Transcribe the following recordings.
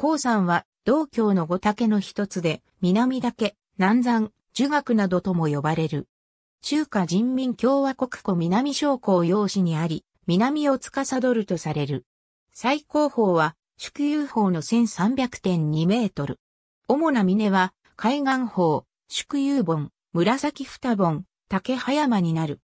高山は道教の五岳の一つで、南岳、南山、樹岳などとも呼ばれる。中華人民共和国湖南商工用紙にあり、南を司るとされる。最高峰は、宿遊峰の1300.2メートル。主な峰は、海岸峰、宿遊盆、紫二盆、竹葉山になる。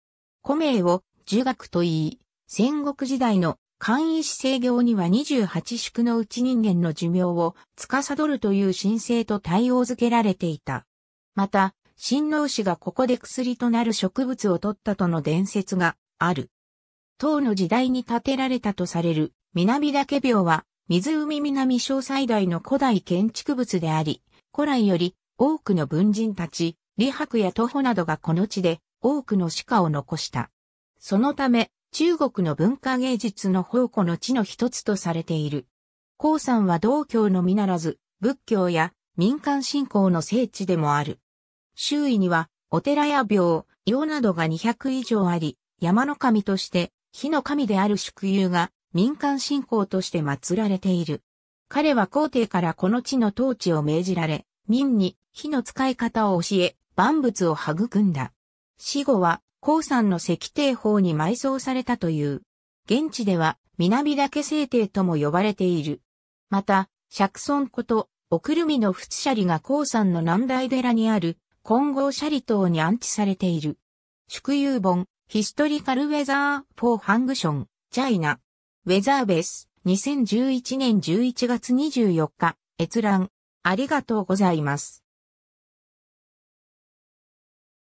古名を、樹岳といい、戦国時代の簡易姿生業には28宿のうち人間の寿命を司るという神聖と対応づけられていた。また、新能氏がここで薬となる植物を取ったとの伝説がある。唐の時代に建てられたとされる南岳廟は湖南小最大の古代建築物であり、古来より多くの文人たち、李白や徒歩などがこの地で多くの歯科を残した。そのため、中国の文化芸術の宝庫の地の一つとされている。黄山は道教のみならず、仏教や民間信仰の聖地でもある。周囲には、お寺や廟、用などが200以上あり、山の神として、火の神である宿友が民間信仰として祀られている。彼は皇帝からこの地の統治を命じられ、民に火の使い方を教え、万物を育んだ。死後は、鉱山の石帝法に埋葬されたという。現地では、南岳聖帝とも呼ばれている。また、釈尊こと、おくるみの仏舎利が鉱山の南大寺にある、金剛舎利塔に安置されている。祝遊本、ヒストリカルウェザー・フォー・ハングション、チャイナ。ウェザーベス、2011年11月24日、閲覧。ありがとうございます。